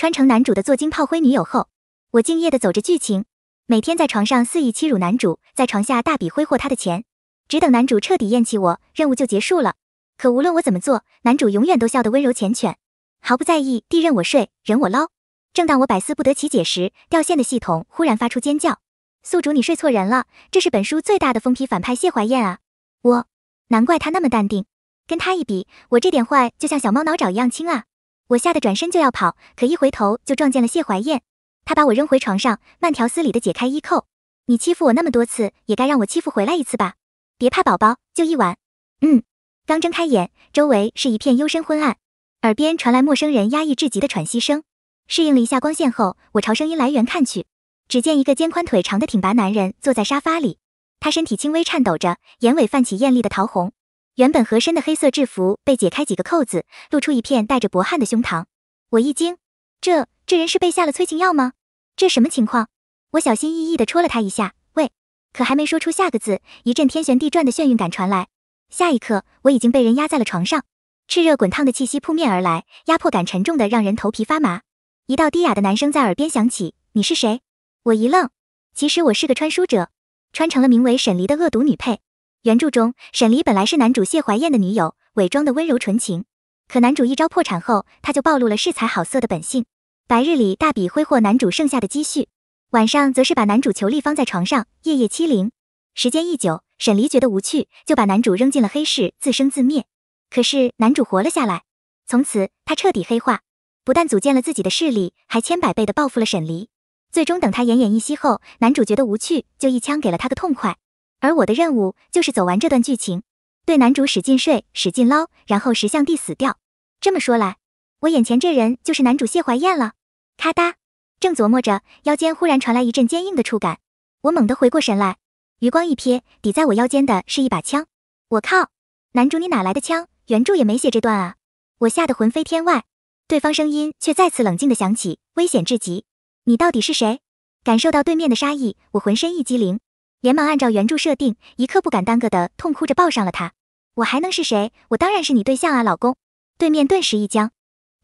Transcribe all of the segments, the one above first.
穿成男主的做金炮灰女友后，我敬业的走着剧情，每天在床上肆意欺辱男主，在床下大笔挥霍他的钱，只等男主彻底厌弃我，任务就结束了。可无论我怎么做，男主永远都笑得温柔缱绻，毫不在意地任我睡，任我捞。正当我百思不得其解时，掉线的系统忽然发出尖叫：“宿主，你睡错人了，这是本书最大的疯批反派谢怀燕啊！”我，难怪他那么淡定，跟他一比，我这点坏就像小猫挠爪一样轻啊。我吓得转身就要跑，可一回头就撞见了谢怀燕。她把我扔回床上，慢条斯理地解开衣扣。你欺负我那么多次，也该让我欺负回来一次吧？别怕，宝宝，就一晚。嗯。刚睁开眼，周围是一片幽深昏暗，耳边传来陌生人压抑至极的喘息声。适应了一下光线后，我朝声音来源看去，只见一个肩宽腿长的挺拔男人坐在沙发里，他身体轻微颤抖着，眼尾泛起艳丽的桃红。原本合身的黑色制服被解开几个扣子，露出一片带着薄汗的胸膛。我一惊，这这人是被下了催情药吗？这什么情况？我小心翼翼地戳了他一下，喂！可还没说出下个字，一阵天旋地转的眩晕感传来。下一刻，我已经被人压在了床上，炽热滚烫的气息扑面而来，压迫感沉重的让人头皮发麻。一道低哑的男声在耳边响起：“你是谁？”我一愣，其实我是个穿书者，穿成了名为沈离的恶毒女配。原著中，沈离本来是男主谢怀燕的女友，伪装的温柔纯情。可男主一朝破产后，他就暴露了恃才好色的本性。白日里大笔挥霍男主剩下的积蓄，晚上则是把男主裘力放在床上，夜夜欺凌。时间一久，沈离觉得无趣，就把男主扔进了黑市自生自灭。可是男主活了下来，从此他彻底黑化，不但组建了自己的势力，还千百倍的报复了沈离。最终等他奄奄一息后，男主觉得无趣，就一枪给了他个痛快。而我的任务就是走完这段剧情，对男主使劲睡、使劲捞，然后石像地死掉。这么说来，我眼前这人就是男主谢怀燕了。咔哒，正琢磨着，腰间忽然传来一阵坚硬的触感，我猛地回过神来，余光一瞥，抵在我腰间的是一把枪。我靠，男主你哪来的枪？原著也没写这段啊！我吓得魂飞天外，对方声音却再次冷静的响起：“危险至极，你到底是谁？”感受到对面的杀意，我浑身一激灵。连忙按照原著设定，一刻不敢耽搁的痛哭着抱上了他。我还能是谁？我当然是你对象啊，老公！对面顿时一僵，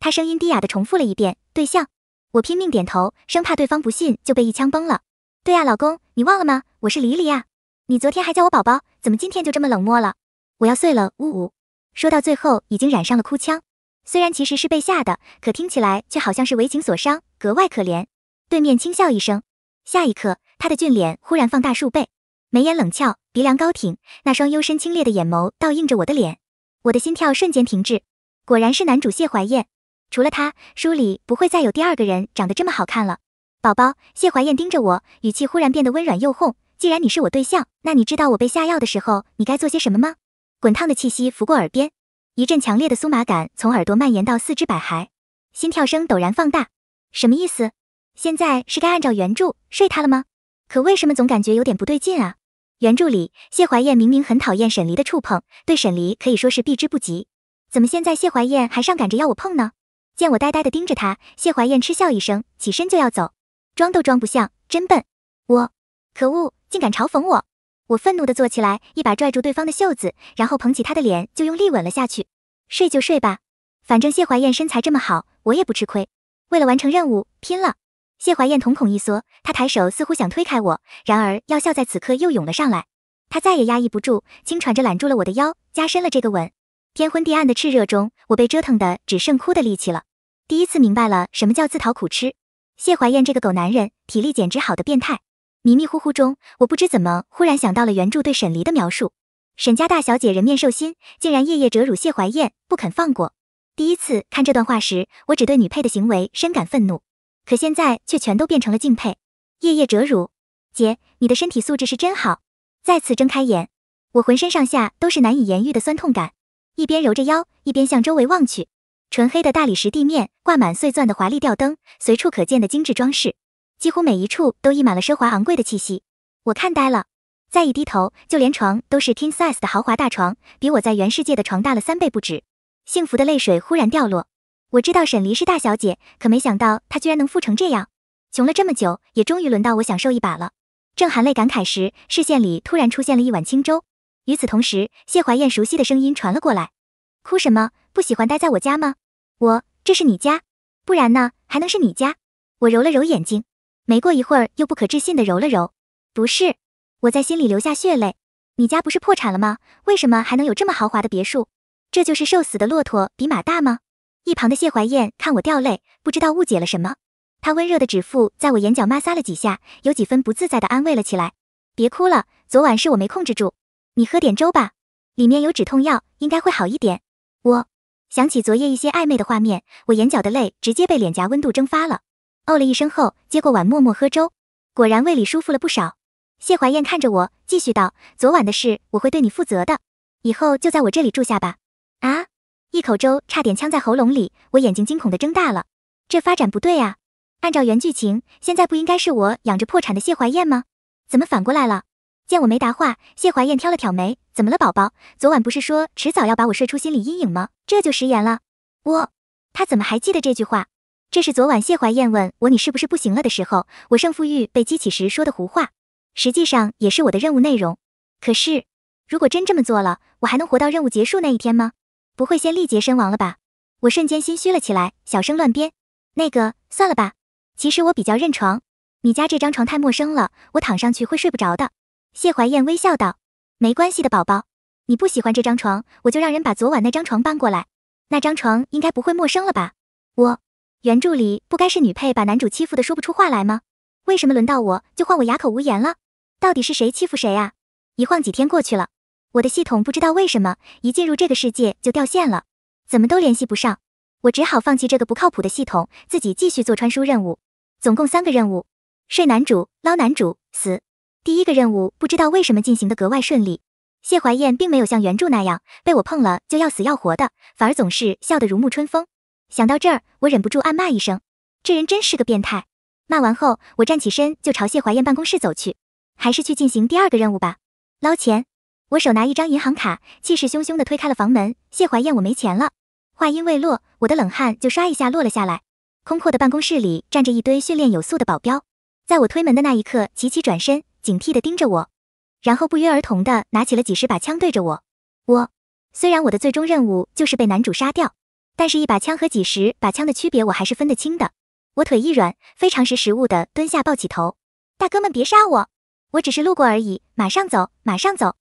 他声音低哑的重复了一遍：“对象。”我拼命点头，生怕对方不信就被一枪崩了。对啊，老公，你忘了吗？我是黎黎啊！你昨天还叫我宝宝，怎么今天就这么冷漠了？我要碎了，呜呜。说到最后已经染上了哭腔，虽然其实是被吓的，可听起来却好像是为情所伤，格外可怜。对面轻笑一声，下一刻。他的俊脸忽然放大数倍，眉眼冷峭，鼻梁高挺，那双幽深清冽的眼眸倒映着我的脸，我的心跳瞬间停滞。果然是男主谢怀燕，除了他，书里不会再有第二个人长得这么好看了。宝宝，谢怀燕盯着我，语气忽然变得温软又哄。既然你是我对象，那你知道我被下药的时候，你该做些什么吗？滚烫的气息拂过耳边，一阵强烈的酥麻感从耳朵蔓延到四肢百骸，心跳声陡然放大。什么意思？现在是该按照原著睡他了吗？可为什么总感觉有点不对劲啊？原著里谢怀燕明明很讨厌沈离的触碰，对沈离可以说是避之不及，怎么现在谢怀燕还上赶着要我碰呢？见我呆呆的盯着她，谢怀燕嗤笑一声，起身就要走，装都装不像，真笨！我，可恶，竟敢嘲讽我！我愤怒的坐起来，一把拽住对方的袖子，然后捧起他的脸，就用力吻了下去。睡就睡吧，反正谢怀燕身材这么好，我也不吃亏。为了完成任务，拼了！谢怀燕瞳孔一缩，她抬手似乎想推开我，然而药效在此刻又涌了上来，她再也压抑不住，轻喘着揽住了我的腰，加深了这个吻。天昏地暗的炽热中，我被折腾的只剩哭的力气了。第一次明白了什么叫自讨苦吃。谢怀燕这个狗男人，体力简直好的变态。迷迷糊糊中，我不知怎么忽然想到了原著对沈离的描述：沈家大小姐人面兽心，竟然夜夜折辱谢怀燕，不肯放过。第一次看这段话时，我只对女配的行为深感愤怒。可现在却全都变成了敬佩，夜夜折辱。姐，你的身体素质是真好。再次睁开眼，我浑身上下都是难以言喻的酸痛感，一边揉着腰，一边向周围望去。纯黑的大理石地面，挂满碎钻的华丽吊灯，随处可见的精致装饰，几乎每一处都溢满了奢华昂贵的气息。我看呆了，再一低头，就连床都是 king size 的豪华大床，比我在原世界的床大了三倍不止。幸福的泪水忽然掉落。我知道沈离是大小姐，可没想到她居然能富成这样，穷了这么久，也终于轮到我享受一把了。正含泪感慨时，视线里突然出现了一碗清粥。与此同时，谢怀燕熟悉的声音传了过来：“哭什么？不喜欢待在我家吗？我这是你家，不然呢？还能是你家？”我揉了揉眼睛，没过一会儿又不可置信地揉了揉，不是。我在心里流下血泪。你家不是破产了吗？为什么还能有这么豪华的别墅？这就是瘦死的骆驼比马大吗？一旁的谢怀燕看我掉泪，不知道误解了什么。她温热的指腹在我眼角摩挲了几下，有几分不自在的安慰了起来：“别哭了，昨晚是我没控制住。你喝点粥吧，里面有止痛药，应该会好一点。”我想起昨夜一些暧昧的画面，我眼角的泪直接被脸颊温度蒸发了。哦了一声后，接过碗默默喝粥，果然胃里舒服了不少。谢怀燕看着我，继续道：“昨晚的事我会对你负责的，以后就在我这里住下吧。”啊。一口粥差点呛在喉咙里，我眼睛惊恐地睁大了，这发展不对啊！按照原剧情，现在不应该是我养着破产的谢怀燕吗？怎么反过来了？见我没答话，谢怀燕挑了挑眉，怎么了，宝宝？昨晚不是说迟早要把我睡出心理阴影吗？这就食言了。我，他怎么还记得这句话？这是昨晚谢怀燕问我你是不是不行了的时候，我胜负欲被激起时说的胡话，实际上也是我的任务内容。可是，如果真这么做了，我还能活到任务结束那一天吗？不会先力竭身亡了吧？我瞬间心虚了起来，小声乱编。那个，算了吧。其实我比较认床，你家这张床太陌生了，我躺上去会睡不着的。谢怀燕微笑道：“没关系的，宝宝，你不喜欢这张床，我就让人把昨晚那张床搬过来。那张床应该不会陌生了吧？”我，原著里不该是女配把男主欺负的说不出话来吗？为什么轮到我就换我哑口无言了？到底是谁欺负谁啊？一晃几天过去了。我的系统不知道为什么一进入这个世界就掉线了，怎么都联系不上，我只好放弃这个不靠谱的系统，自己继续做穿书任务。总共三个任务，睡男主，捞男主死。第一个任务不知道为什么进行的格外顺利，谢怀燕并没有像原著那样被我碰了就要死要活的，反而总是笑得如沐春风。想到这儿，我忍不住暗骂一声，这人真是个变态。骂完后，我站起身就朝谢怀燕办公室走去，还是去进行第二个任务吧，捞钱。我手拿一张银行卡，气势汹汹地推开了房门。谢怀燕，我没钱了。话音未落，我的冷汗就刷一下落了下来。空阔的办公室里站着一堆训练有素的保镖，在我推门的那一刻，齐齐转身，警惕地盯着我，然后不约而同地拿起了几十把枪对着我。我虽然我的最终任务就是被男主杀掉，但是一把枪和几十把枪的区别，我还是分得清的。我腿一软，非常识时务地蹲下抱起头。大哥们别杀我，我只是路过而已，马上走，马上走。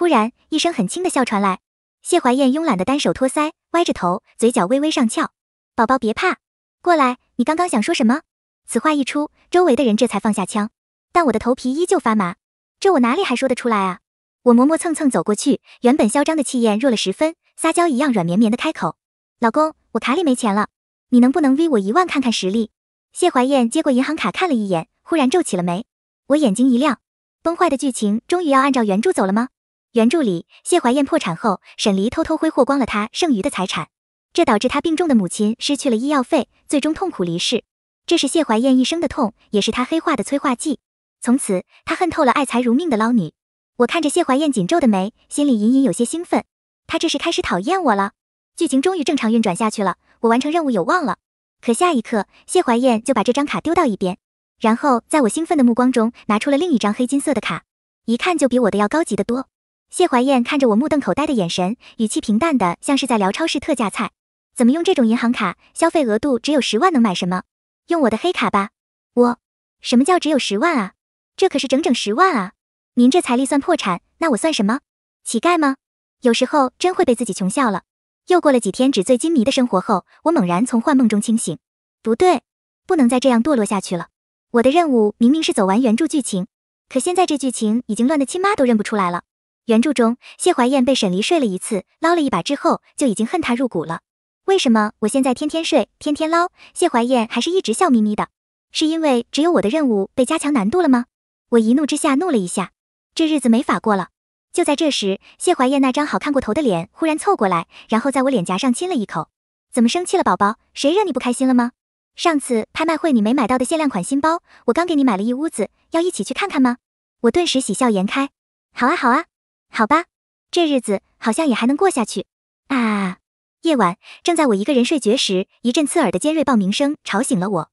突然一声很轻的笑传来，谢怀燕慵懒的单手托腮，歪着头，嘴角微微上翘。宝宝别怕，过来，你刚刚想说什么？此话一出，周围的人这才放下枪，但我的头皮依旧发麻，这我哪里还说得出来啊？我磨磨蹭蹭走过去，原本嚣张的气焰弱了十分，撒娇一样软绵绵的开口：“老公，我卡里没钱了，你能不能 V 我一万看看实力？”谢怀燕接过银行卡看了一眼，忽然皱起了眉。我眼睛一亮，崩坏的剧情终于要按照原著走了吗？原著里，谢怀燕破产后，沈离偷偷挥霍光了她剩余的财产，这导致她病重的母亲失去了医药费，最终痛苦离世。这是谢怀燕一生的痛，也是她黑化的催化剂。从此，她恨透了爱财如命的捞女。我看着谢怀燕紧皱的眉，心里隐隐有些兴奋，她这是开始讨厌我了。剧情终于正常运转下去了，我完成任务有望了。可下一刻，谢怀燕就把这张卡丢到一边，然后在我兴奋的目光中拿出了另一张黑金色的卡，一看就比我的要高级的多。谢怀燕看着我目瞪口呆的眼神，语气平淡的像是在聊超市特价菜。怎么用这种银行卡？消费额度只有十万，能买什么？用我的黑卡吧。我，什么叫只有十万啊？这可是整整十万啊！您这财力算破产，那我算什么？乞丐吗？有时候真会被自己穷笑了。又过了几天纸醉金迷的生活后，我猛然从幻梦中清醒。不对，不能再这样堕落下去了。我的任务明明是走完原著剧情，可现在这剧情已经乱得亲妈都认不出来了。原著中，谢怀燕被沈离睡了一次，捞了一把之后，就已经恨他入骨了。为什么我现在天天睡，天天捞，谢怀燕还是一直笑眯眯的？是因为只有我的任务被加强难度了吗？我一怒之下怒了一下，这日子没法过了。就在这时，谢怀燕那张好看过头的脸忽然凑过来，然后在我脸颊上亲了一口。怎么生气了，宝宝？谁惹你不开心了吗？上次拍卖会你没买到的限量款新包，我刚给你买了一屋子，要一起去看看吗？我顿时喜笑颜开。好啊，好啊。好吧，这日子好像也还能过下去啊！夜晚，正在我一个人睡觉时，一阵刺耳的尖锐爆鸣声吵醒了我。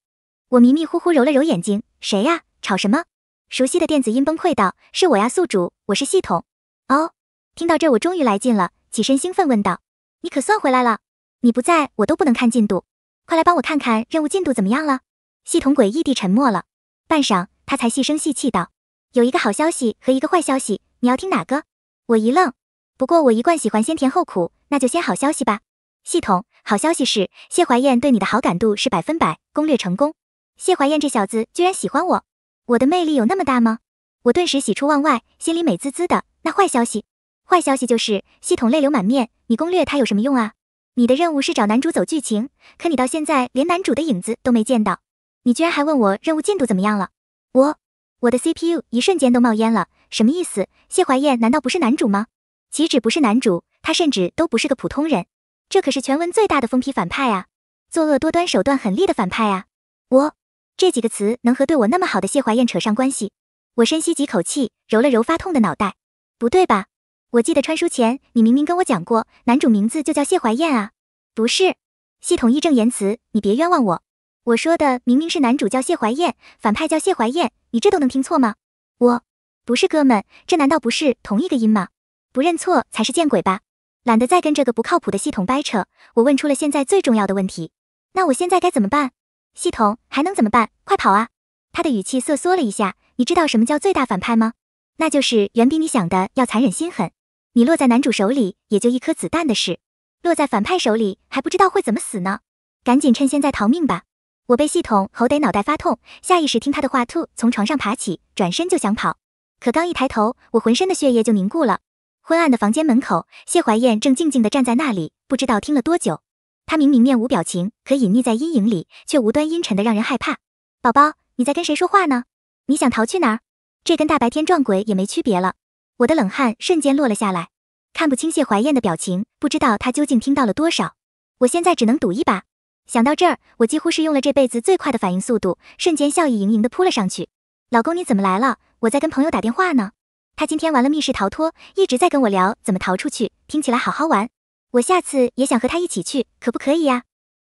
我迷迷糊糊揉了揉眼睛，谁呀？吵什么？熟悉的电子音崩溃道：“是我呀，宿主，我是系统。”哦，听到这我终于来劲了，起身兴奋问道：“你可算回来了！你不在我都不能看进度，快来帮我看看任务进度怎么样了。”系统诡异地沉默了半晌，他才细声细气道：“有一个好消息和一个坏消息，你要听哪个？”我一愣，不过我一贯喜欢先甜后苦，那就先好消息吧。系统，好消息是谢怀燕对你的好感度是百分百，攻略成功。谢怀燕这小子居然喜欢我，我的魅力有那么大吗？我顿时喜出望外，心里美滋滋的。那坏消息，坏消息就是系统泪流满面。你攻略他有什么用啊？你的任务是找男主走剧情，可你到现在连男主的影子都没见到，你居然还问我任务进度怎么样了？我。我的 CPU 一瞬间都冒烟了，什么意思？谢怀燕难道不是男主吗？岂止不是男主，他甚至都不是个普通人，这可是全文最大的疯批反派啊，作恶多端、手段狠厉的反派啊！我，这几个词能和对我那么好的谢怀燕扯上关系？我深吸几口气，揉了揉发痛的脑袋。不对吧？我记得穿书前你明明跟我讲过，男主名字就叫谢怀燕啊？不是？系统义正言辞，你别冤枉我。我说的明明是男主叫谢怀燕，反派叫谢怀燕，你这都能听错吗？我，不是哥们，这难道不是同一个音吗？不认错才是见鬼吧！懒得再跟这个不靠谱的系统掰扯，我问出了现在最重要的问题：那我现在该怎么办？系统还能怎么办？快跑啊！他的语气瑟缩了一下。你知道什么叫最大反派吗？那就是远比你想的要残忍心狠。你落在男主手里，也就一颗子弹的事；落在反派手里，还不知道会怎么死呢。赶紧趁现在逃命吧！我被系统吼得脑袋发痛，下意识听他的话，吐，从床上爬起，转身就想跑。可刚一抬头，我浑身的血液就凝固了。昏暗的房间门口，谢怀燕正静静地站在那里，不知道听了多久。她明明面无表情，可隐匿在阴影里，却无端阴沉的让人害怕。宝宝，你在跟谁说话呢？你想逃去哪儿？这跟大白天撞鬼也没区别了。我的冷汗瞬间落了下来，看不清谢怀燕的表情，不知道她究竟听到了多少。我现在只能赌一把。想到这儿，我几乎是用了这辈子最快的反应速度，瞬间笑意盈盈地扑了上去。老公，你怎么来了？我在跟朋友打电话呢。他今天玩了密室逃脱，一直在跟我聊怎么逃出去，听起来好好玩。我下次也想和他一起去，可不可以呀？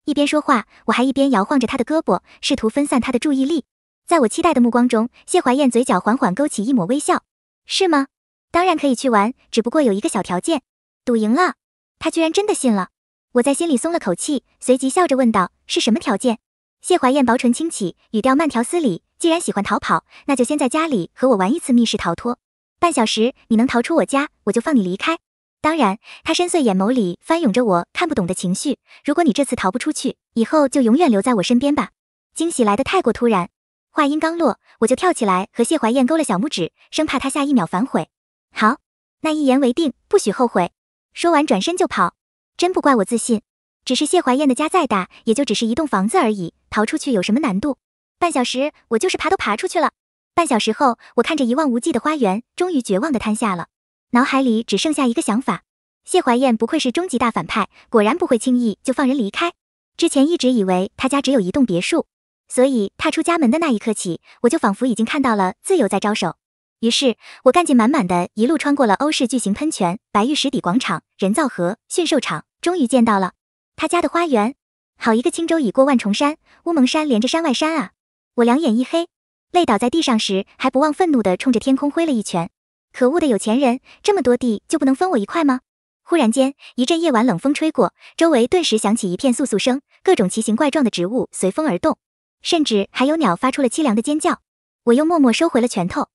一边说话，我还一边摇晃着他的胳膊，试图分散他的注意力。在我期待的目光中，谢怀燕嘴角缓缓勾起一抹微笑。是吗？当然可以去玩，只不过有一个小条件。赌赢了，他居然真的信了。我在心里松了口气，随即笑着问道：“是什么条件？”谢怀燕薄唇轻启，语调慢条斯理：“既然喜欢逃跑，那就先在家里和我玩一次密室逃脱，半小时你能逃出我家，我就放你离开。当然，他深邃眼眸里翻涌着我看不懂的情绪。如果你这次逃不出去，以后就永远留在我身边吧。”惊喜来得太过突然，话音刚落，我就跳起来和谢怀燕勾了小拇指，生怕他下一秒反悔。好，那一言为定，不许后悔。说完，转身就跑。真不怪我自信，只是谢怀燕的家再大，也就只是一栋房子而已，逃出去有什么难度？半小时，我就是爬都爬出去了。半小时后，我看着一望无际的花园，终于绝望的瘫下了，脑海里只剩下一个想法：谢怀燕不愧是终极大反派，果然不会轻易就放人离开。之前一直以为他家只有一栋别墅，所以踏出家门的那一刻起，我就仿佛已经看到了自由在招手。于是我干劲满满的一路穿过了欧式巨型喷泉、白玉石底广场、人造河、驯兽场，终于见到了他家的花园。好一个轻舟已过万重山，乌蒙山连着山外山啊！我两眼一黑，累倒在地上时，还不忘愤怒地冲着天空挥了一拳。可恶的有钱人，这么多地就不能分我一块吗？忽然间，一阵夜晚冷风吹过，周围顿时响起一片簌簌声，各种奇形怪状的植物随风而动，甚至还有鸟发出了凄凉的尖叫。我又默默收回了拳头。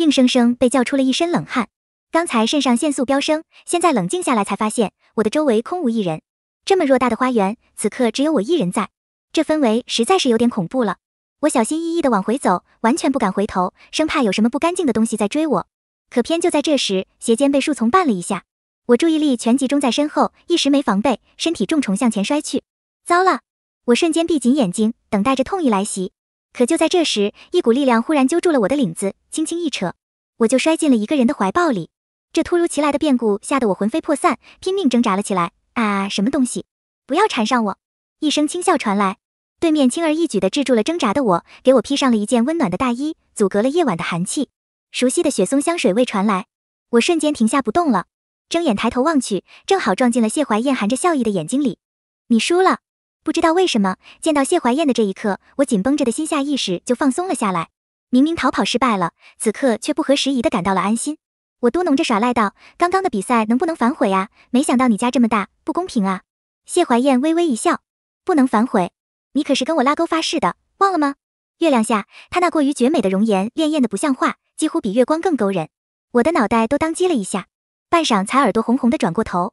硬生生被叫出了一身冷汗。刚才肾上腺素飙升，现在冷静下来才发现，我的周围空无一人。这么偌大的花园，此刻只有我一人在，这氛围实在是有点恐怖了。我小心翼翼地往回走，完全不敢回头，生怕有什么不干净的东西在追我。可偏就在这时，鞋尖被树丛绊了一下，我注意力全集中在身后，一时没防备，身体重重向前摔去。糟了！我瞬间闭紧眼睛，等待着痛意来袭。可就在这时，一股力量忽然揪住了我的领子，轻轻一扯，我就摔进了一个人的怀抱里。这突如其来的变故吓得我魂飞魄散，拼命挣扎了起来。啊！什么东西？不要缠上我！一声轻笑传来，对面轻而易举地制住了挣扎的我，给我披上了一件温暖的大衣，阻隔了夜晚的寒气。熟悉的雪松香水味传来，我瞬间停下不动了。睁眼抬头望去，正好撞进了谢怀燕含着笑意的眼睛里。你输了。不知道为什么，见到谢怀燕的这一刻，我紧绷着的心下意识就放松了下来。明明逃跑失败了，此刻却不合时宜的感到了安心。我嘟哝着耍赖道：“刚刚的比赛能不能反悔啊？没想到你家这么大，不公平啊！”谢怀燕微微一笑：“不能反悔，你可是跟我拉钩发誓的，忘了吗？”月亮下，她那过于绝美的容颜，潋艳的不像话，几乎比月光更勾人。我的脑袋都当机了一下，半晌才耳朵红红的转过头：“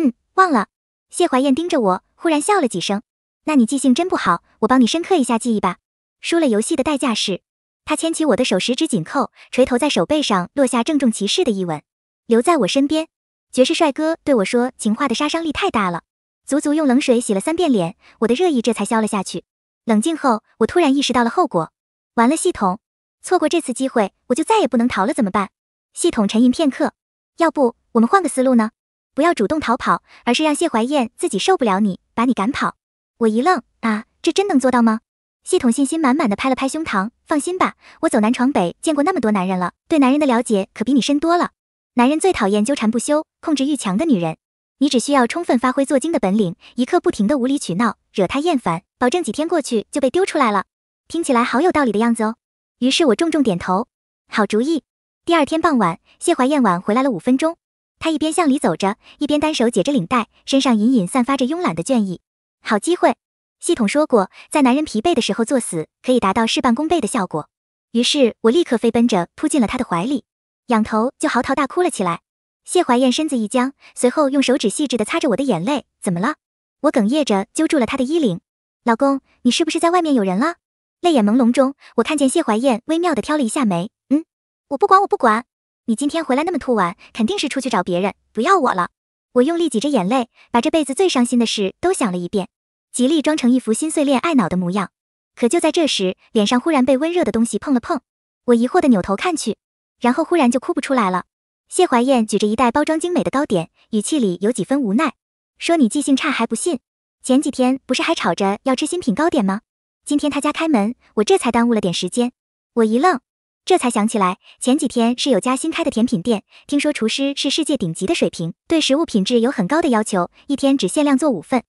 嗯，忘了。”谢怀燕盯着我，忽然笑了几声。那你记性真不好，我帮你深刻一下记忆吧。输了游戏的代价是，他牵起我的手，十指紧扣，垂头在手背上落下郑重其事的一吻，留在我身边。绝世帅哥对我说情话的杀伤力太大了，足足用冷水洗了三遍脸，我的热意这才消了下去。冷静后，我突然意识到了后果，完了，系统，错过这次机会，我就再也不能逃了，怎么办？系统沉吟片刻，要不我们换个思路呢？不要主动逃跑，而是让谢怀燕自己受不了你，把你赶跑。我一愣，啊，这真能做到吗？系统信心满满的拍了拍胸膛，放心吧，我走南闯北见过那么多男人了，对男人的了解可比你深多了。男人最讨厌纠缠不休、控制欲强的女人，你只需要充分发挥做精的本领，一刻不停的无理取闹，惹他厌烦，保证几天过去就被丢出来了。听起来好有道理的样子哦。于是我重重点头，好主意。第二天傍晚，谢怀燕晚回来了五分钟，她一边向里走着，一边单手解着领带，身上隐隐散发着慵懒的倦意。好机会，系统说过，在男人疲惫的时候作死可以达到事半功倍的效果。于是我立刻飞奔着扑进了他的怀里，仰头就嚎啕大哭了起来。谢怀燕身子一僵，随后用手指细致的擦着我的眼泪。怎么了？我哽咽着揪住了他的衣领，老公，你是不是在外面有人了？泪眼朦胧中，我看见谢怀燕微妙的挑了一下眉。嗯，我不管，我不管，你今天回来那么突晚，肯定是出去找别人，不要我了。我用力挤着眼泪，把这辈子最伤心的事都想了一遍。极力装成一副心碎恋爱脑的模样，可就在这时，脸上忽然被温热的东西碰了碰，我疑惑的扭头看去，然后忽然就哭不出来了。谢怀燕举着一袋包装精美的糕点，语气里有几分无奈，说：“你记性差还不信？前几天不是还吵着要吃新品糕点吗？今天他家开门，我这才耽误了点时间。”我一愣，这才想起来，前几天是有家新开的甜品店，听说厨师是世界顶级的水平，对食物品质有很高的要求，一天只限量做五份。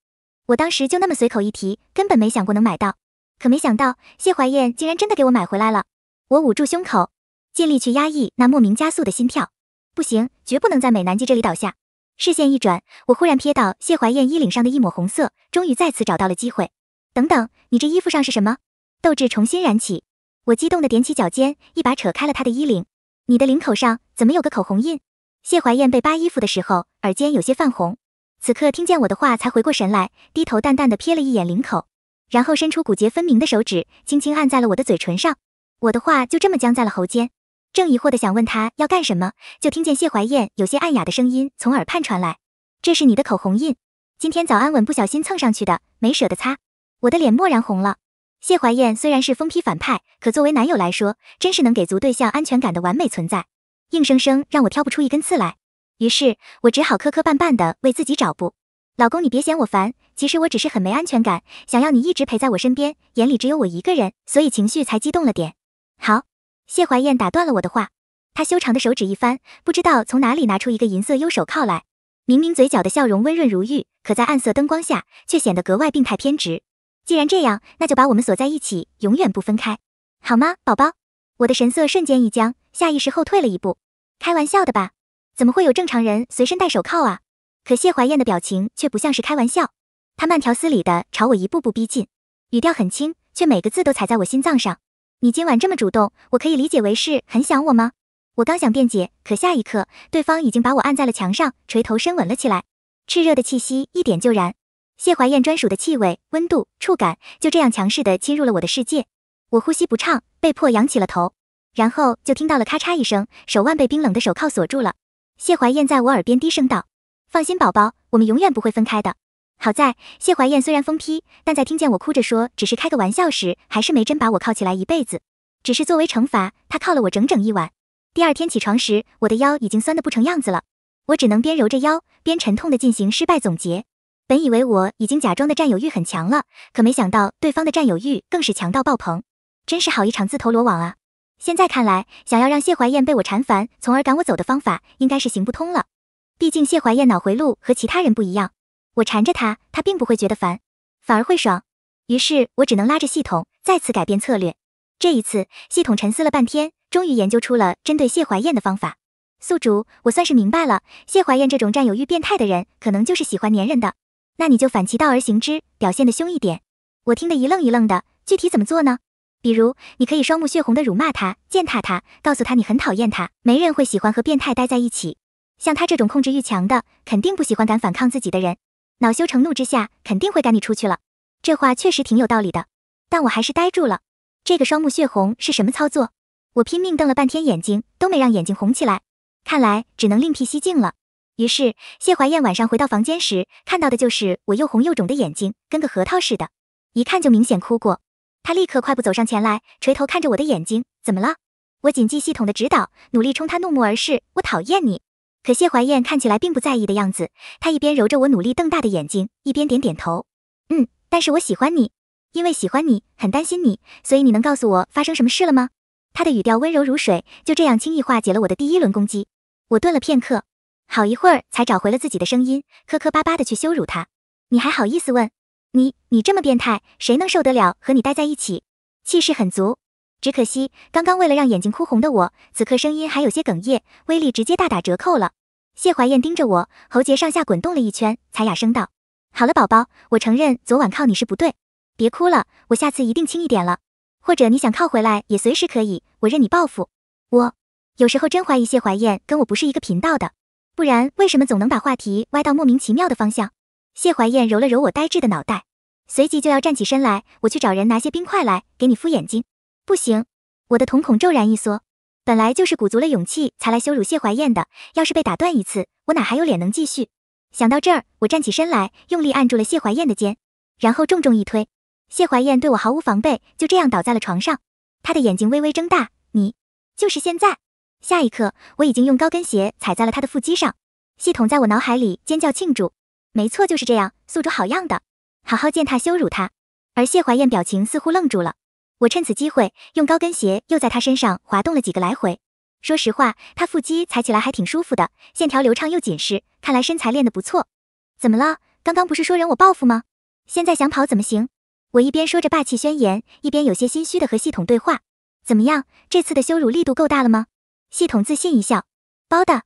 我当时就那么随口一提，根本没想过能买到，可没想到谢怀燕竟然真的给我买回来了。我捂住胸口，尽力去压抑那莫名加速的心跳，不行，绝不能在美男计这里倒下。视线一转，我忽然瞥到谢怀燕衣领上的一抹红色，终于再次找到了机会。等等，你这衣服上是什么？斗志重新燃起，我激动地踮起脚尖，一把扯开了她的衣领。你的领口上怎么有个口红印？谢怀燕被扒衣服的时候，耳尖有些泛红。此刻听见我的话，才回过神来，低头淡淡的瞥了一眼领口，然后伸出骨节分明的手指，轻轻按在了我的嘴唇上。我的话就这么僵在了喉间，正疑惑的想问他要干什么，就听见谢怀燕有些暗哑的声音从耳畔传来：“这是你的口红印，今天早安吻不小心蹭上去的，没舍得擦。”我的脸蓦然红了。谢怀燕虽然是疯批反派，可作为男友来说，真是能给足对象安全感的完美存在，硬生生让我挑不出一根刺来。于是我只好磕磕绊绊的为自己找不，老公，你别嫌我烦。其实我只是很没安全感，想要你一直陪在我身边，眼里只有我一个人，所以情绪才激动了点。好，谢怀燕打断了我的话，她修长的手指一翻，不知道从哪里拿出一个银色幽手铐来。明明嘴角的笑容温润如玉，可在暗色灯光下却显得格外病态偏执。既然这样，那就把我们锁在一起，永远不分开，好吗，宝宝？我的神色瞬间一僵，下意识后退了一步。开玩笑的吧。怎么会有正常人随身带手铐啊？可谢怀燕的表情却不像是开玩笑，她慢条斯理的朝我一步步逼近，语调很轻，却每个字都踩在我心脏上。你今晚这么主动，我可以理解为是很想我吗？我刚想辩解，可下一刻，对方已经把我按在了墙上，垂头深吻了起来，炽热的气息一点就燃，谢怀燕专属的气味、温度、触感就这样强势的侵入了我的世界，我呼吸不畅，被迫仰起了头，然后就听到了咔嚓一声，手腕被冰冷的手铐锁住了。谢怀燕在我耳边低声道：“放心，宝宝，我们永远不会分开的。”好在谢怀燕虽然疯批，但在听见我哭着说只是开个玩笑时，还是没真把我铐起来一辈子。只是作为惩罚，她铐了我整整一晚。第二天起床时，我的腰已经酸得不成样子了。我只能边揉着腰，边沉痛地进行失败总结。本以为我已经假装的占有欲很强了，可没想到对方的占有欲更是强到爆棚，真是好一场自投罗网啊！现在看来，想要让谢怀燕被我缠烦，从而赶我走的方法，应该是行不通了。毕竟谢怀燕脑回路和其他人不一样，我缠着她，她并不会觉得烦，反而会爽。于是我只能拉着系统再次改变策略。这一次，系统沉思了半天，终于研究出了针对谢怀燕的方法。宿主，我算是明白了，谢怀燕这种占有欲变态的人，可能就是喜欢粘人的。那你就反其道而行之，表现的凶一点。我听得一愣一愣的，具体怎么做呢？比如，你可以双目血红的辱骂他、践踏他，告诉他你很讨厌他，没人会喜欢和变态待在一起。像他这种控制欲强的，肯定不喜欢敢反抗自己的人。恼羞成怒之下，肯定会赶你出去了。这话确实挺有道理的，但我还是呆住了。这个双目血红是什么操作？我拼命瞪了半天，眼睛都没让眼睛红起来。看来只能另辟蹊径了。于是，谢怀燕晚上回到房间时，看到的就是我又红又肿的眼睛，跟个核桃似的，一看就明显哭过。他立刻快步走上前来，垂头看着我的眼睛，怎么了？我谨记系统的指导，努力冲他怒目而视。我讨厌你，可谢怀燕看起来并不在意的样子。她一边揉着我努力瞪大的眼睛，一边点点头，嗯，但是我喜欢你，因为喜欢你，很担心你，所以你能告诉我发生什么事了吗？她的语调温柔如水，就这样轻易化解了我的第一轮攻击。我顿了片刻，好一会儿才找回了自己的声音，磕磕巴巴的去羞辱她。你还好意思问？你你这么变态，谁能受得了和你待在一起？气势很足，只可惜刚刚为了让眼睛哭红的我，此刻声音还有些哽咽，威力直接大打折扣了。谢怀燕盯着我，喉结上下滚动了一圈，才哑声道：“好了，宝宝，我承认昨晚靠你是不对，别哭了，我下次一定轻一点了。或者你想靠回来也随时可以，我任你报复。”我有时候真怀疑谢怀燕跟我不是一个频道的，不然为什么总能把话题歪到莫名其妙的方向？谢怀燕揉了揉我呆滞的脑袋，随即就要站起身来。我去找人拿些冰块来给你敷眼睛。不行！我的瞳孔骤然一缩。本来就是鼓足了勇气才来羞辱谢怀燕的，要是被打断一次，我哪还有脸能继续？想到这儿，我站起身来，用力按住了谢怀燕的肩，然后重重一推。谢怀燕对我毫无防备，就这样倒在了床上。她的眼睛微微睁大。你就是现在。下一刻，我已经用高跟鞋踩在了他的腹肌上。系统在我脑海里尖叫庆祝。没错，就是这样。宿主好样的，好好践踏羞辱他。而谢怀燕表情似乎愣住了。我趁此机会，用高跟鞋又在他身上滑动了几个来回。说实话，他腹肌踩起来还挺舒服的，线条流畅又紧实，看来身材练得不错。怎么了？刚刚不是说忍我报复吗？现在想跑怎么行？我一边说着霸气宣言，一边有些心虚的和系统对话。怎么样，这次的羞辱力度够大了吗？系统自信一笑，包的。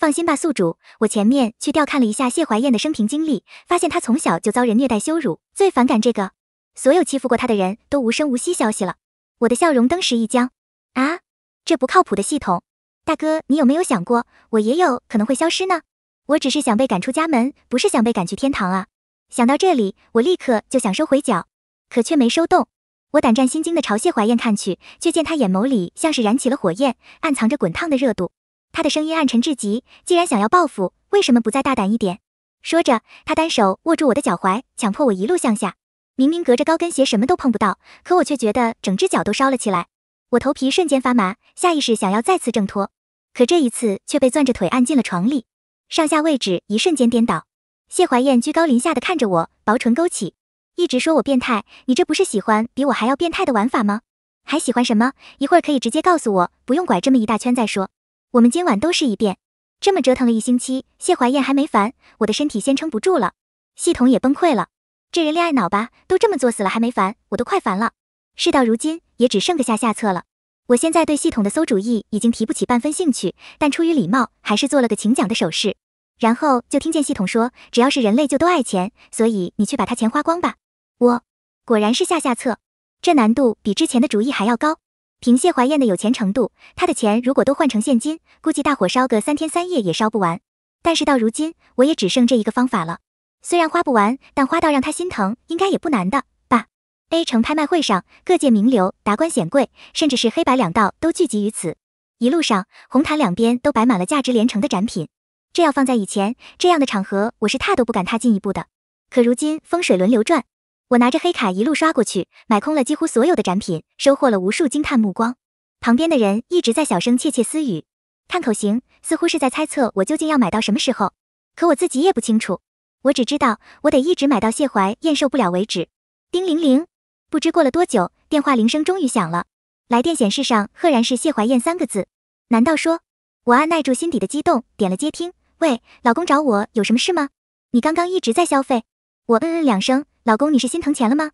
放心吧，宿主，我前面去调看了一下谢怀燕的生平经历，发现她从小就遭人虐待羞辱，最反感这个，所有欺负过她的人都无声无息消息了。我的笑容登时一僵，啊，这不靠谱的系统，大哥，你有没有想过我也有可能会消失呢？我只是想被赶出家门，不是想被赶去天堂啊！想到这里，我立刻就想收回脚，可却没收动。我胆战心惊的朝谢怀燕看去，却见她眼眸里像是燃起了火焰，暗藏着滚烫的热度。他的声音暗沉至极，既然想要报复，为什么不再大胆一点？说着，他单手握住我的脚踝，强迫我一路向下。明明隔着高跟鞋什么都碰不到，可我却觉得整只脚都烧了起来。我头皮瞬间发麻，下意识想要再次挣脱，可这一次却被攥着腿按进了床里，上下位置一瞬间颠倒。谢怀燕居高临下的看着我，薄唇勾起，一直说我变态，你这不是喜欢比我还要变态的玩法吗？还喜欢什么？一会儿可以直接告诉我，不用拐这么一大圈再说。我们今晚都试一遍，这么折腾了一星期，谢怀燕还没烦，我的身体先撑不住了，系统也崩溃了。这人恋爱脑吧，都这么作死了还没烦，我都快烦了。事到如今，也只剩个下下策了。我现在对系统的馊主意已经提不起半分兴趣，但出于礼貌，还是做了个请讲的手势。然后就听见系统说，只要是人类就都爱钱，所以你去把他钱花光吧。我果然是下下策，这难度比之前的主意还要高。凭谢怀燕的有钱程度，她的钱如果都换成现金，估计大火烧个三天三夜也烧不完。但是到如今，我也只剩这一个方法了。虽然花不完，但花到让他心疼，应该也不难的吧？A 城拍卖会上，各界名流、达官显贵，甚至是黑白两道都聚集于此。一路上，红毯两边都摆满了价值连城的展品。这要放在以前，这样的场合我是踏都不敢踏进一步的。可如今风水轮流转。我拿着黑卡一路刷过去，买空了几乎所有的展品，收获了无数惊叹目光。旁边的人一直在小声窃窃私语，看口型似乎是在猜测我究竟要买到什么时候。可我自己也不清楚，我只知道我得一直买到谢怀燕受不了为止。叮铃铃，不知过了多久，电话铃声终于响了。来电显示上赫然是谢怀燕三个字。难道说……我按耐住心底的激动，点了接听。喂，老公找我有什么事吗？你刚刚一直在消费。我嗯嗯两声。老公，你是心疼钱了吗？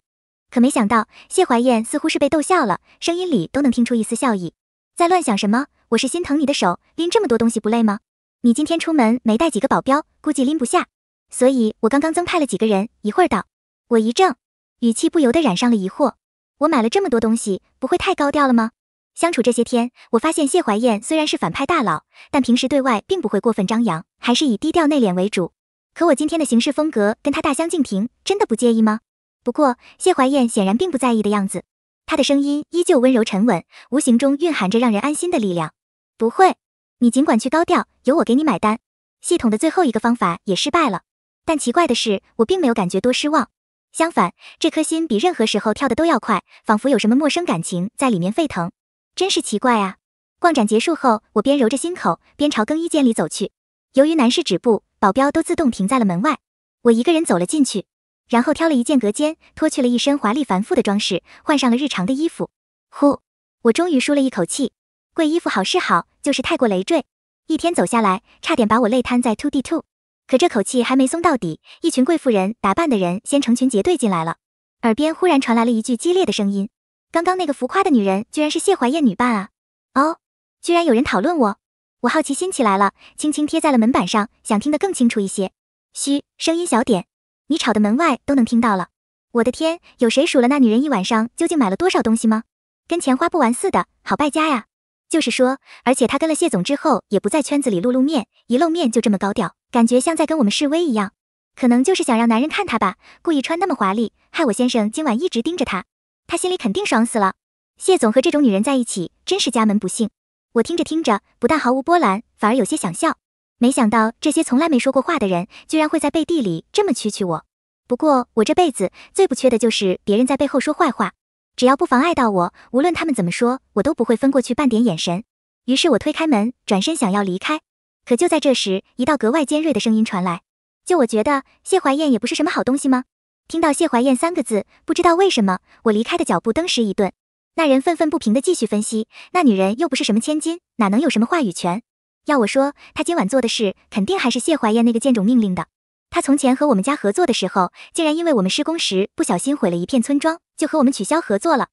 可没想到，谢怀燕似乎是被逗笑了，声音里都能听出一丝笑意。在乱想什么？我是心疼你的手，拎这么多东西不累吗？你今天出门没带几个保镖，估计拎不下，所以我刚刚增派了几个人，一会儿到。我一怔，语气不由得染上了疑惑。我买了这么多东西，不会太高调了吗？相处这些天，我发现谢怀燕虽然是反派大佬，但平时对外并不会过分张扬，还是以低调内敛为主。可我今天的行事风格跟他大相径庭，真的不介意吗？不过谢怀燕显然并不在意的样子，她的声音依旧温柔沉稳，无形中蕴含着让人安心的力量。不会，你尽管去高调，由我给你买单。系统的最后一个方法也失败了，但奇怪的是，我并没有感觉多失望。相反，这颗心比任何时候跳的都要快，仿佛有什么陌生感情在里面沸腾，真是奇怪啊！逛展结束后，我边揉着心口，边朝更衣间里走去。由于男士止步。保镖都自动停在了门外，我一个人走了进去，然后挑了一间隔间，脱去了一身华丽繁复的装饰，换上了日常的衣服。呼，我终于舒了一口气。贵衣服好是好，就是太过累赘，一天走下来，差点把我累瘫在 Two D Two。可这口气还没松到底，一群贵妇人打扮的人先成群结队进来了，耳边忽然传来了一句激烈的声音：“刚刚那个浮夸的女人，居然是谢怀燕女伴啊！”哦，居然有人讨论我。我好奇心起来了，轻轻贴在了门板上，想听得更清楚一些。嘘，声音小点，你吵的门外都能听到了。我的天，有谁数了那女人一晚上究竟买了多少东西吗？跟钱花不完似的，好败家呀！就是说，而且她跟了谢总之后也不在圈子里露露面，一露面就这么高调，感觉像在跟我们示威一样。可能就是想让男人看她吧，故意穿那么华丽，害我先生今晚一直盯着她，她心里肯定爽死了。谢总和这种女人在一起，真是家门不幸。我听着听着，不但毫无波澜，反而有些想笑。没想到这些从来没说过话的人，居然会在背地里这么蛐蛐我。不过我这辈子最不缺的就是别人在背后说坏话，只要不妨碍到我，无论他们怎么说，我都不会分过去半点眼神。于是我推开门，转身想要离开，可就在这时，一道格外尖锐的声音传来：“就我觉得谢怀燕也不是什么好东西吗？”听到谢怀燕三个字，不知道为什么，我离开的脚步登时一顿。那人愤愤不平地继续分析：“那女人又不是什么千金，哪能有什么话语权？要我说，她今晚做的事肯定还是谢怀燕那个贱种命令的。她从前和我们家合作的时候，竟然因为我们施工时不小心毁了一片村庄，就和我们取消合作了。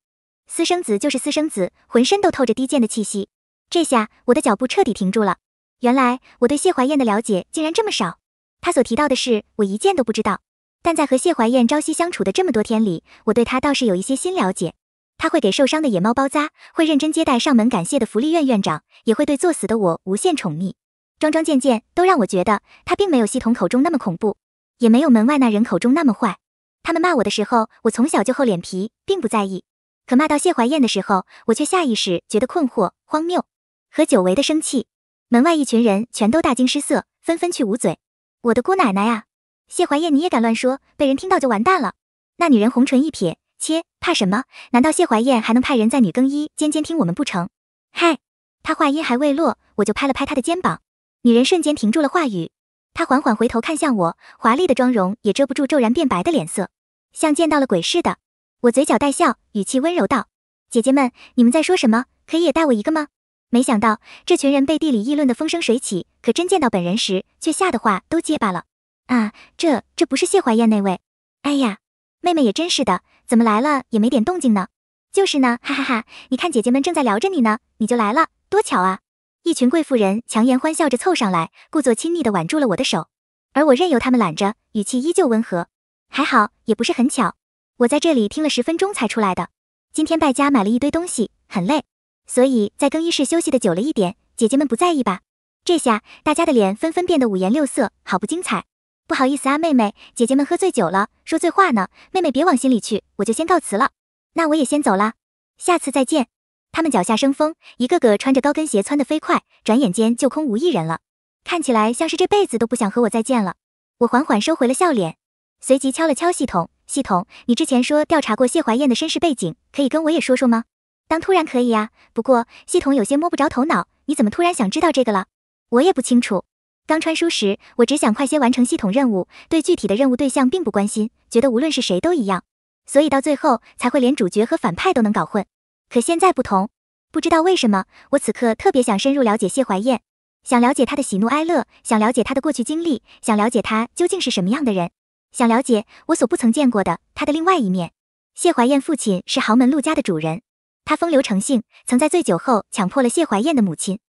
私生子就是私生子，浑身都透着低贱的气息。这下我的脚步彻底停住了。原来我对谢怀燕的了解竟然这么少，她所提到的事我一件都不知道。但在和谢怀燕朝夕相处的这么多天里，我对她倒是有一些新了解。”他会给受伤的野猫包扎，会认真接待上门感谢的福利院院长，也会对作死的我无限宠溺，桩桩件件都让我觉得他并没有系统口中那么恐怖，也没有门外那人口中那么坏。他们骂我的时候，我从小就厚脸皮，并不在意。可骂到谢怀燕的时候，我却下意识觉得困惑、荒谬和久违的生气。门外一群人全都大惊失色，纷纷去捂嘴。我的姑奶奶呀，谢怀燕，你也敢乱说？被人听到就完蛋了。那女人红唇一撇。切，怕什么？难道谢怀燕还能派人在女更衣间监听我们不成？嗨，她话音还未落，我就拍了拍她的肩膀，女人瞬间停住了话语，她缓缓回头看向我，华丽的妆容也遮不住骤然变白的脸色，像见到了鬼似的。我嘴角带笑，语气温柔道：“姐姐们，你们在说什么？可以也带我一个吗？”没想到这群人背地里议论的风生水起，可真见到本人时，却吓得话都结巴了。啊，这这不是谢怀燕那位？哎呀，妹妹也真是的。怎么来了也没点动静呢？就是呢，哈哈哈！你看姐姐们正在聊着你呢，你就来了，多巧啊！一群贵妇人强颜欢笑着凑上来，故作亲昵地挽住了我的手，而我任由她们揽着，语气依旧温和。还好，也不是很巧。我在这里听了十分钟才出来的。今天败家买了一堆东西，很累，所以在更衣室休息的久了一点。姐姐们不在意吧？这下大家的脸纷纷变得五颜六色，好不精彩。不好意思啊，妹妹，姐姐们喝醉酒了，说醉话呢。妹妹别往心里去，我就先告辞了。那我也先走了，下次再见。他们脚下生风，一个个穿着高跟鞋窜得飞快，转眼间就空无一人了。看起来像是这辈子都不想和我再见了。我缓缓收回了笑脸，随即敲了敲系统。系统，你之前说调查过谢怀燕的身世背景，可以跟我也说说吗？当突然可以呀，不过系统有些摸不着头脑，你怎么突然想知道这个了？我也不清楚。刚穿书时，我只想快些完成系统任务，对具体的任务对象并不关心，觉得无论是谁都一样，所以到最后才会连主角和反派都能搞混。可现在不同，不知道为什么，我此刻特别想深入了解谢怀燕，想了解她的喜怒哀乐，想了解她的过去经历，想了解她究竟是什么样的人，想了解我所不曾见过的她的另外一面。谢怀燕父亲是豪门陆家的主人，他风流成性，曾在醉酒后强迫了谢怀燕的母亲，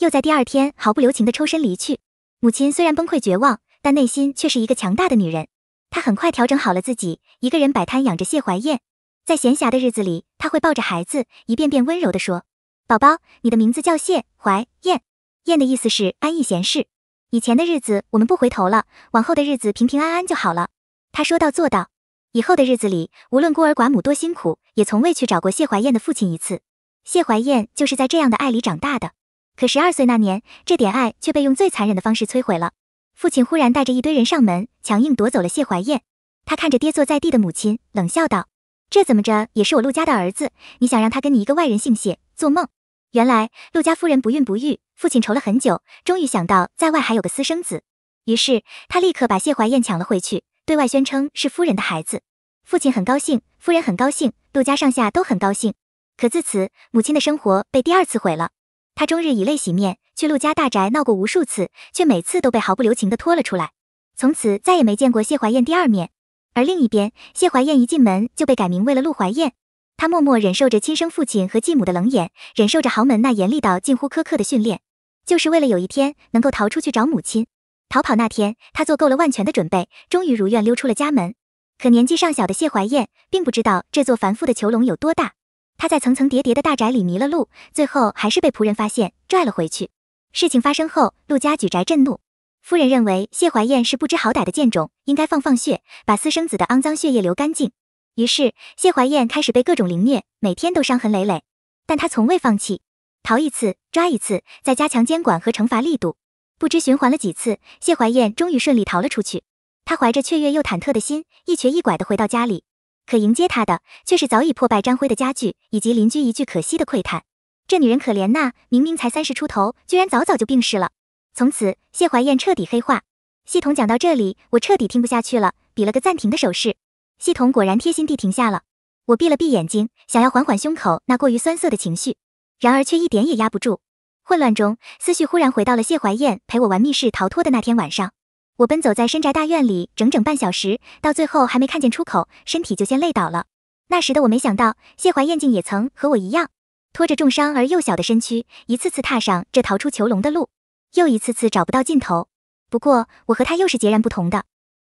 又在第二天毫不留情的抽身离去。母亲虽然崩溃绝望，但内心却是一个强大的女人。她很快调整好了自己，一个人摆摊养着谢怀燕。在闲暇的日子里，她会抱着孩子，一遍遍温柔地说：“宝宝，你的名字叫谢怀燕，燕的意思是安逸闲适。以前的日子我们不回头了，往后的日子平平安安就好了。”她说到做到。以后的日子里，无论孤儿寡母多辛苦，也从未去找过谢怀燕的父亲一次。谢怀燕就是在这样的爱里长大的。可十二岁那年，这点爱却被用最残忍的方式摧毁了。父亲忽然带着一堆人上门，强硬夺走了谢怀燕。他看着跌坐在地的母亲，冷笑道：“这怎么着也是我陆家的儿子，你想让他跟你一个外人姓谢，做梦！”原来陆家夫人不孕不育，父亲愁了很久，终于想到在外还有个私生子，于是他立刻把谢怀燕抢了回去，对外宣称是夫人的孩子。父亲很高兴，夫人很高兴，陆家上下都很高兴。可自此，母亲的生活被第二次毁了。他终日以泪洗面，去陆家大宅闹过无数次，却每次都被毫不留情地拖了出来，从此再也没见过谢怀燕第二面。而另一边，谢怀燕一进门就被改名为了陆怀燕，她默默忍受着亲生父亲和继母的冷眼，忍受着豪门那严厉到近乎苛刻的训练，就是为了有一天能够逃出去找母亲。逃跑那天，她做够了万全的准备，终于如愿溜出了家门。可年纪尚小的谢怀燕，并不知道这座繁复的囚笼有多大。他在层层叠叠的大宅里迷了路，最后还是被仆人发现，拽了回去。事情发生后，陆家举宅震怒，夫人认为谢怀燕是不知好歹的贱种，应该放放血，把私生子的肮脏血液流干净。于是，谢怀燕开始被各种凌虐，每天都伤痕累累。但他从未放弃，逃一次抓一次，再加强监管和惩罚力度。不知循环了几次，谢怀燕终于顺利逃了出去。他怀着雀跃又忐忑的心，一瘸一拐地回到家里。可迎接他的却是早已破败、沾灰的家具，以及邻居一句可惜的喟叹。这女人可怜呐，明明才三十出头，居然早早就病逝了。从此，谢怀燕彻底黑化。系统讲到这里，我彻底听不下去了，比了个暂停的手势。系统果然贴心地停下了。我闭了闭眼睛，想要缓缓胸口那过于酸涩的情绪，然而却一点也压不住。混乱中，思绪忽然回到了谢怀燕陪我玩密室逃脱的那天晚上。我奔走在深宅大院里整整半小时，到最后还没看见出口，身体就先累倒了。那时的我没想到，谢怀燕竟也曾和我一样，拖着重伤而幼小的身躯，一次次踏上这逃出囚笼的路，又一次次找不到尽头。不过我和他又是截然不同的。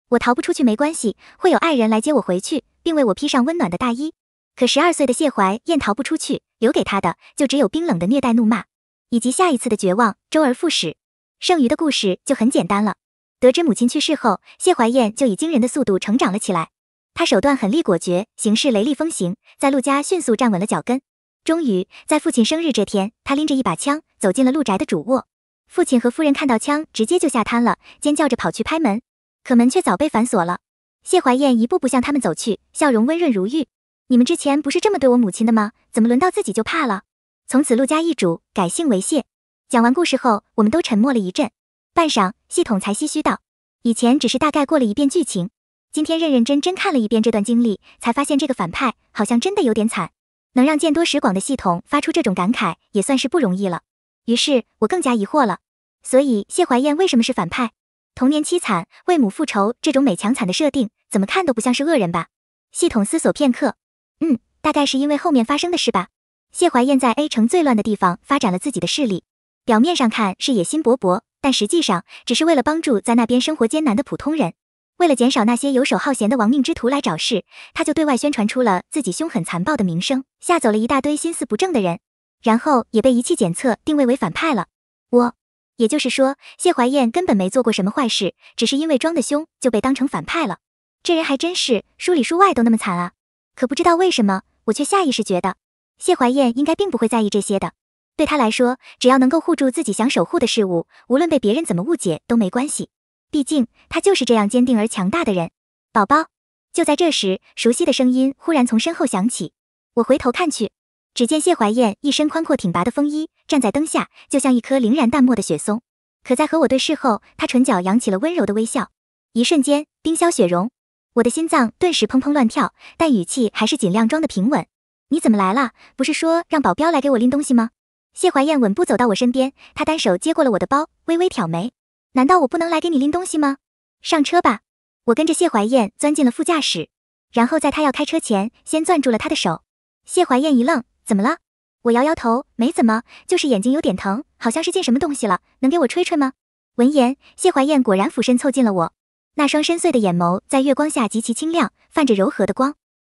我逃不出去没关系，会有爱人来接我回去，并为我披上温暖的大衣。可十二岁的谢怀燕逃不出去，留给他的就只有冰冷的虐待、怒骂，以及下一次的绝望，周而复始。剩余的故事就很简单了。得知母亲去世后，谢怀燕就以惊人的速度成长了起来。他手段狠厉果决，行事雷厉风行，在陆家迅速站稳了脚跟。终于在父亲生日这天，他拎着一把枪走进了陆宅的主卧。父亲和夫人看到枪，直接就吓瘫了，尖叫着跑去拍门，可门却早被反锁了。谢怀燕一步步向他们走去，笑容温润如玉。你们之前不是这么对我母亲的吗？怎么轮到自己就怕了？从此陆家易主，改姓为谢。讲完故事后，我们都沉默了一阵。半晌，系统才唏嘘道：“以前只是大概过了一遍剧情，今天认认真真看了一遍这段经历，才发现这个反派好像真的有点惨。能让见多识广的系统发出这种感慨，也算是不容易了。于是我更加疑惑了。所以谢怀燕为什么是反派？童年凄惨，为母复仇，这种美强惨的设定，怎么看都不像是恶人吧？”系统思索片刻，嗯，大概是因为后面发生的事吧。谢怀燕在 A 城最乱的地方发展了自己的势力，表面上看是野心勃勃。但实际上，只是为了帮助在那边生活艰难的普通人，为了减少那些游手好闲的亡命之徒来找事，他就对外宣传出了自己凶狠残暴的名声，吓走了一大堆心思不正的人，然后也被仪器检测定位为反派了。我，也就是说，谢怀燕根本没做过什么坏事，只是因为装的凶就被当成反派了。这人还真是书里书外都那么惨啊！可不知道为什么，我却下意识觉得，谢怀燕应该并不会在意这些的。对他来说，只要能够护住自己想守护的事物，无论被别人怎么误解都没关系。毕竟他就是这样坚定而强大的人。宝宝，就在这时，熟悉的声音忽然从身后响起。我回头看去，只见谢怀燕一身宽阔挺拔的风衣，站在灯下，就像一颗凌然淡漠的雪松。可在和我对视后，她唇角扬起了温柔的微笑。一瞬间，冰消雪融，我的心脏顿时砰砰乱跳，但语气还是尽量装的平稳。你怎么来了？不是说让保镖来给我拎东西吗？谢怀燕稳步走到我身边，她单手接过了我的包，微微挑眉：“难道我不能来给你拎东西吗？”上车吧。我跟着谢怀燕钻进了副驾驶，然后在她要开车前，先攥住了她的手。谢怀燕一愣：“怎么了？”我摇摇头：“没怎么，就是眼睛有点疼，好像是进什么东西了，能给我吹吹吗？”闻言，谢怀燕果然俯身凑近了我，那双深邃的眼眸在月光下极其清亮，泛着柔和的光，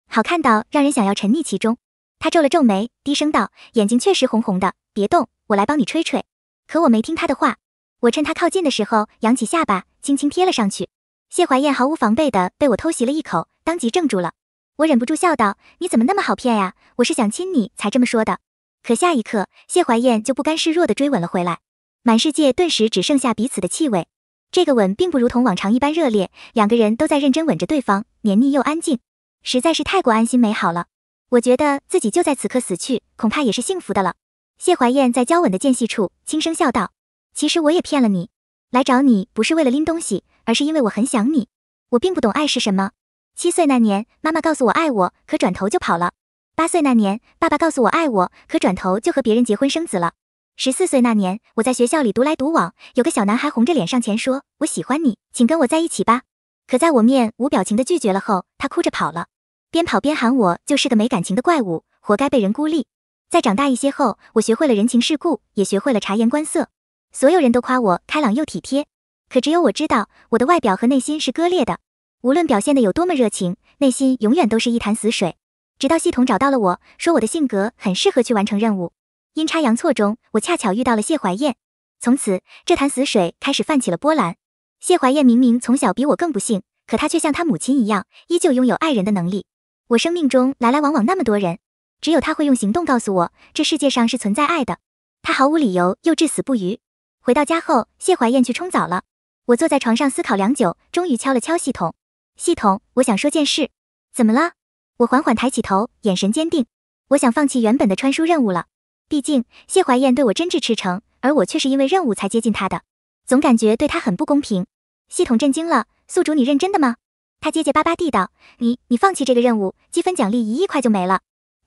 好看到让人想要沉溺其中。他皱了皱眉，低声道：“眼睛确实红红的。”别动，我来帮你吹吹。可我没听他的话，我趁他靠近的时候扬起下巴，轻轻贴了上去。谢怀燕毫无防备的被我偷袭了一口，当即怔住了。我忍不住笑道：“你怎么那么好骗呀？我是想亲你才这么说的。”可下一刻，谢怀燕就不甘示弱的追吻了回来。满世界顿时只剩下彼此的气味。这个吻并不如同往常一般热烈，两个人都在认真吻着对方，黏腻又安静，实在是太过安心美好了。我觉得自己就在此刻死去，恐怕也是幸福的了。谢怀燕在交吻的间隙处轻声笑道：“其实我也骗了你，来找你不是为了拎东西，而是因为我很想你。我并不懂爱是什么。七岁那年，妈妈告诉我爱我，可转头就跑了。八岁那年，爸爸告诉我爱我，可转头就和别人结婚生子了。十四岁那年，我在学校里独来独往，有个小男孩红着脸上前说：我喜欢你，请跟我在一起吧。可在我面无表情的拒绝了后，他哭着跑了，边跑边喊：我就是个没感情的怪物，活该被人孤立。”在长大一些后，我学会了人情世故，也学会了察言观色。所有人都夸我开朗又体贴，可只有我知道，我的外表和内心是割裂的。无论表现的有多么热情，内心永远都是一潭死水。直到系统找到了我，说我的性格很适合去完成任务。阴差阳错中，我恰巧遇到了谢怀燕，从此这潭死水开始泛起了波澜。谢怀燕明明从小比我更不幸，可她却像她母亲一样，依旧拥有爱人的能力。我生命中来来往往那么多人。只有他会用行动告诉我，这世界上是存在爱的。他毫无理由又至死不渝。回到家后，谢怀燕去冲澡了。我坐在床上思考良久，终于敲了敲系统。系统，我想说件事。怎么了？我缓缓抬起头，眼神坚定。我想放弃原本的穿书任务了。毕竟谢怀燕对我真挚赤诚，而我却是因为任务才接近他的。总感觉对他很不公平。系统震惊了，宿主你认真的吗？他结结巴巴地道：“你你放弃这个任务，积分奖励一亿块就没了。”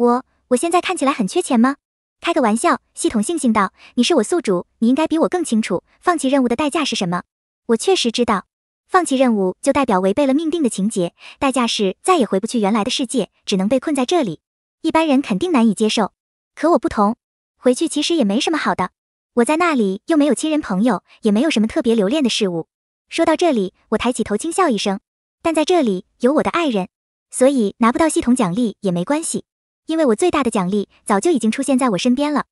我我现在看起来很缺钱吗？开个玩笑，系统悻悻道：“你是我宿主，你应该比我更清楚放弃任务的代价是什么。”我确实知道，放弃任务就代表违背了命定的情节，代价是再也回不去原来的世界，只能被困在这里。一般人肯定难以接受，可我不同，回去其实也没什么好的，我在那里又没有亲人朋友，也没有什么特别留恋的事物。说到这里，我抬起头轻笑一声，但在这里有我的爱人，所以拿不到系统奖励也没关系。因为我最大的奖励早就已经出现在我身边了。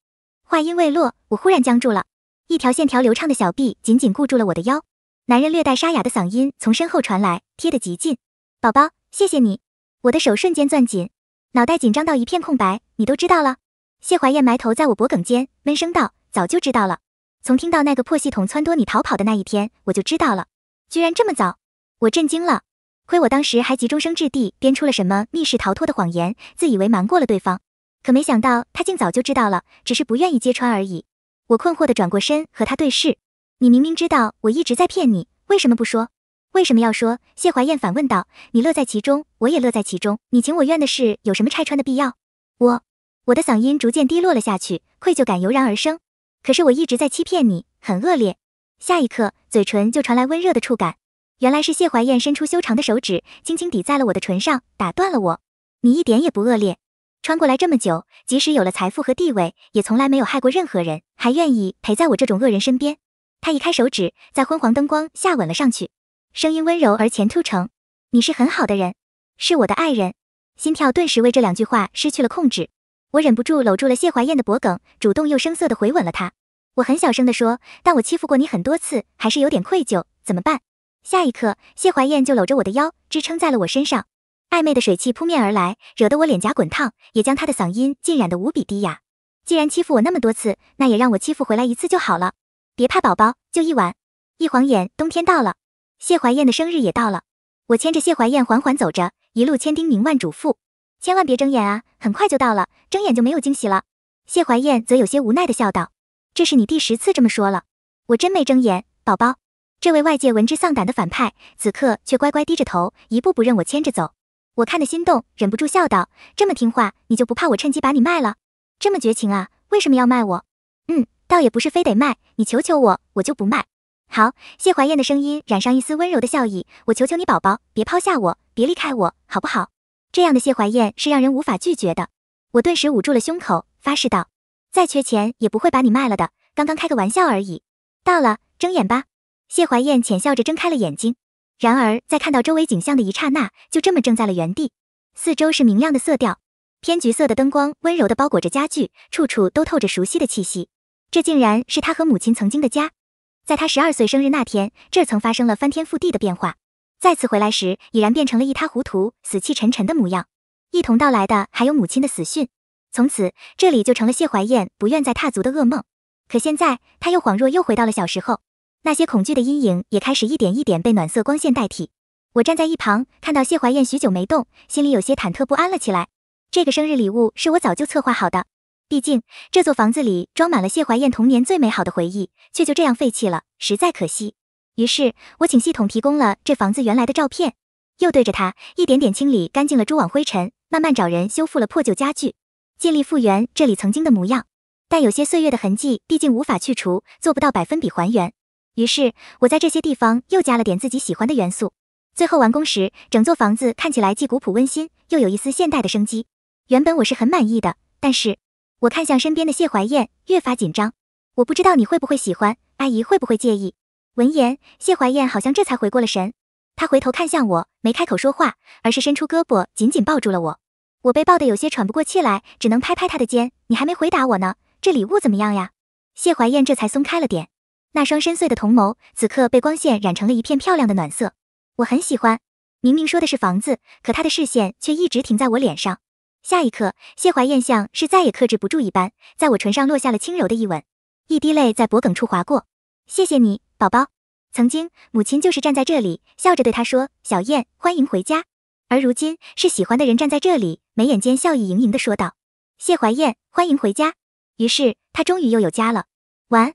话音未落，我忽然僵住了，一条线条流畅的小臂紧紧固住了我的腰。男人略带沙哑的嗓音从身后传来，贴得极近。宝宝，谢谢你。我的手瞬间攥紧，脑袋紧张到一片空白。你都知道了？谢怀燕埋头在我脖梗间，闷声道：“早就知道了。从听到那个破系统撺掇你逃跑的那一天，我就知道了。居然这么早，我震惊了。”亏我当时还急中生智地编出了什么密室逃脱的谎言，自以为瞒过了对方，可没想到他竟早就知道了，只是不愿意揭穿而已。我困惑地转过身和他对视，你明明知道我一直在骗你，为什么不说？为什么要说？谢怀燕反问道。你乐在其中，我也乐在其中，你情我愿的事，有什么拆穿的必要？我，我的嗓音逐渐低落了下去，愧疚感油然而生。可是我一直在欺骗你，很恶劣。下一刻，嘴唇就传来温热的触感。原来是谢怀燕伸出修长的手指，轻轻抵在了我的唇上，打断了我。你一点也不恶劣，穿过来这么久，即使有了财富和地位，也从来没有害过任何人，还愿意陪在我这种恶人身边。他移开手指，在昏黄灯光下吻了上去，声音温柔而前突成：“你是很好的人，是我的爱人。”心跳顿时为这两句话失去了控制，我忍不住搂住了谢怀燕的脖颈，主动又声色的回吻了她。我很小声的说：“但我欺负过你很多次，还是有点愧疚，怎么办？”下一刻，谢怀燕就搂着我的腰，支撑在了我身上，暧昧的水汽扑面而来，惹得我脸颊滚烫，也将她的嗓音浸染得无比低哑。既然欺负我那么多次，那也让我欺负回来一次就好了。别怕，宝宝，就一晚。一晃眼，冬天到了，谢怀燕的生日也到了。我牵着谢怀燕缓缓走着，一路千叮咛万嘱咐，千万别睁眼啊，很快就到了，睁眼就没有惊喜了。谢怀燕则有些无奈的笑道：“这是你第十次这么说了，我真没睁眼，宝宝。”这位外界闻之丧胆的反派，此刻却乖乖低着头，一步步任我牵着走。我看的心动，忍不住笑道：“这么听话，你就不怕我趁机把你卖了？这么绝情啊！为什么要卖我？”“嗯，倒也不是非得卖，你求求我，我就不卖。”“好。”谢怀燕的声音染上一丝温柔的笑意：“我求求你，宝宝，别抛下我，别离开我，好不好？”这样的谢怀燕是让人无法拒绝的。我顿时捂住了胸口，发誓道：“再缺钱也不会把你卖了的。刚刚开个玩笑而已。”到了，睁眼吧。谢怀燕浅笑着睁开了眼睛，然而在看到周围景象的一刹那，就这么怔在了原地。四周是明亮的色调，偏橘色的灯光温柔地包裹着家具，处处都透着熟悉的气息。这竟然是他和母亲曾经的家。在他十二岁生日那天，这曾发生了翻天覆地的变化。再次回来时，已然变成了一塌糊涂、死气沉沉的模样。一同到来的还有母亲的死讯。从此，这里就成了谢怀燕不愿再踏足的噩梦。可现在，他又恍若又回到了小时候。那些恐惧的阴影也开始一点一点被暖色光线代替。我站在一旁，看到谢怀燕许久没动，心里有些忐忑不安了起来。这个生日礼物是我早就策划好的，毕竟这座房子里装满了谢怀燕童年最美好的回忆，却就这样废弃了，实在可惜。于是，我请系统提供了这房子原来的照片，又对着它一点点清理干净了蛛网灰尘，慢慢找人修复了破旧家具，尽力复原这里曾经的模样。但有些岁月的痕迹毕竟无法去除，做不到百分比还原。于是我在这些地方又加了点自己喜欢的元素，最后完工时，整座房子看起来既古朴温馨，又有一丝现代的生机。原本我是很满意的，但是我看向身边的谢怀燕，越发紧张。我不知道你会不会喜欢，阿姨会不会介意？闻言，谢怀燕好像这才回过了神，她回头看向我，没开口说话，而是伸出胳膊紧紧抱住了我。我被抱得有些喘不过气来，只能拍拍她的肩：“你还没回答我呢，这礼物怎么样呀？”谢怀燕这才松开了点。那双深邃的瞳眸，此刻被光线染成了一片漂亮的暖色，我很喜欢。明明说的是房子，可他的视线却一直停在我脸上。下一刻，谢怀燕像是再也克制不住一般，在我唇上落下了轻柔的一吻，一滴泪在脖梗处划过。谢谢你，宝宝。曾经，母亲就是站在这里，笑着对他说：“小燕，欢迎回家。”而如今，是喜欢的人站在这里，眉眼间笑意盈盈的说道：“谢怀燕，欢迎回家。”于是，他终于又有家了。完。